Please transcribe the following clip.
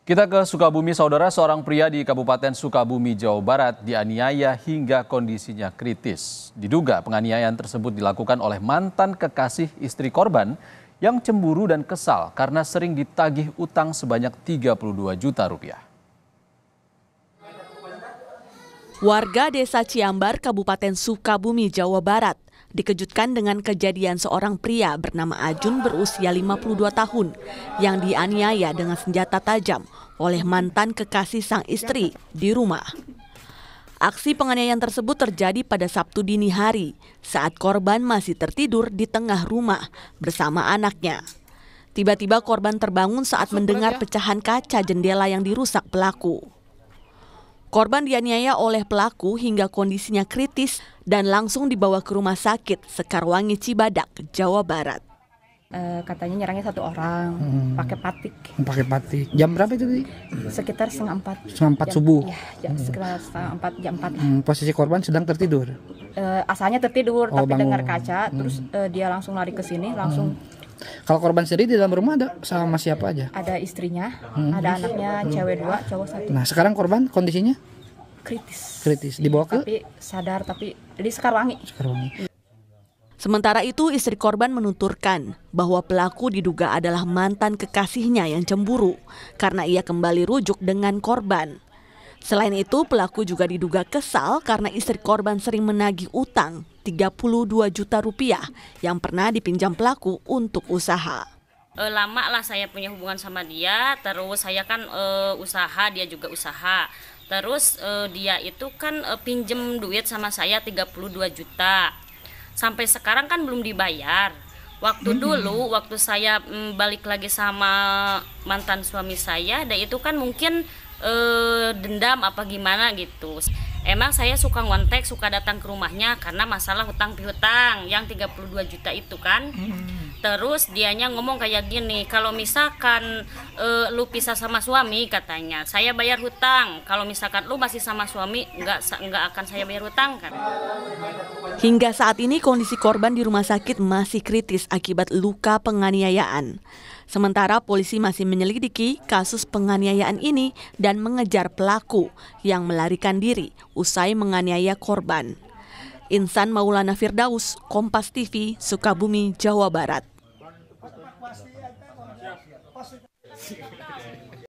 Kita ke Sukabumi, saudara. Seorang pria di Kabupaten Sukabumi, Jawa Barat, dianiaya hingga kondisinya kritis. Diduga penganiayaan tersebut dilakukan oleh mantan kekasih istri korban yang cemburu dan kesal karena sering ditagih utang sebanyak 32 juta rupiah. Warga Desa Ciambar, Kabupaten Sukabumi, Jawa Barat, dikejutkan dengan kejadian seorang pria bernama Ajun berusia 52 tahun yang dianiaya dengan senjata tajam oleh mantan kekasih sang istri di rumah. Aksi penganiayaan tersebut terjadi pada Sabtu dini hari saat korban masih tertidur di tengah rumah bersama anaknya. Tiba-tiba korban terbangun saat mendengar pecahan kaca jendela yang dirusak pelaku. Korban dianiaya oleh pelaku hingga kondisinya kritis dan langsung dibawa ke rumah sakit Sekarwangi Cibadak, Jawa Barat. E, katanya nyerangnya satu orang hmm. pakai patik. Pakai patik. Jam berapa itu sih? Sekitar setengah empat. Setengah empat subuh. Ya, jam hmm. sekitar setengah empat jam empat. Hmm, posisi korban sedang tertidur. E, asalnya tertidur, oh, tapi dengar kaca, hmm. terus e, dia langsung lari ke sini, langsung hmm. Kalau korban sendiri di dalam rumah ada sama siapa aja? Ada istrinya, hmm. ada anaknya, cewek dua, cowok satu. Nah sekarang korban kondisinya? kritis. Kritis dibawa ke? Tapi sadar tapi di Sekarwangi. Sekarwangi. Sementara itu, istri korban menuturkan bahwa pelaku diduga adalah mantan kekasihnya yang cemburu karena ia kembali rujuk dengan korban. Selain itu, pelaku juga diduga kesal karena istri korban sering menagih utang 32 juta rupiah yang pernah dipinjam pelaku untuk usaha e, lama lah saya punya hubungan sama dia terus saya kan e, usaha dia juga usaha terus e, dia itu kan e, pinjem duit sama saya 32 juta sampai sekarang kan belum dibayar waktu hmm. dulu waktu saya mm, balik lagi sama mantan suami saya dan itu kan mungkin e, dendam apa gimana gitu emang saya suka ngontek suka datang ke rumahnya karena masalah hutang piutang yang 32 juta itu kan hmm terus dianya ngomong kayak gini kalau misalkan e, lu pisah sama suami katanya saya bayar hutang kalau misalkan lu masih sama suami nggak nggak akan saya bayar hutang kan hingga saat ini kondisi korban di rumah sakit masih kritis akibat luka penganiayaan Sementara polisi masih menyelidiki kasus penganiayaan ini dan mengejar pelaku yang melarikan diri usai menganiaya korban. Insan Maulana Firdaus, Kompas TV, Sukabumi, Jawa Barat. Pasti ya, p a s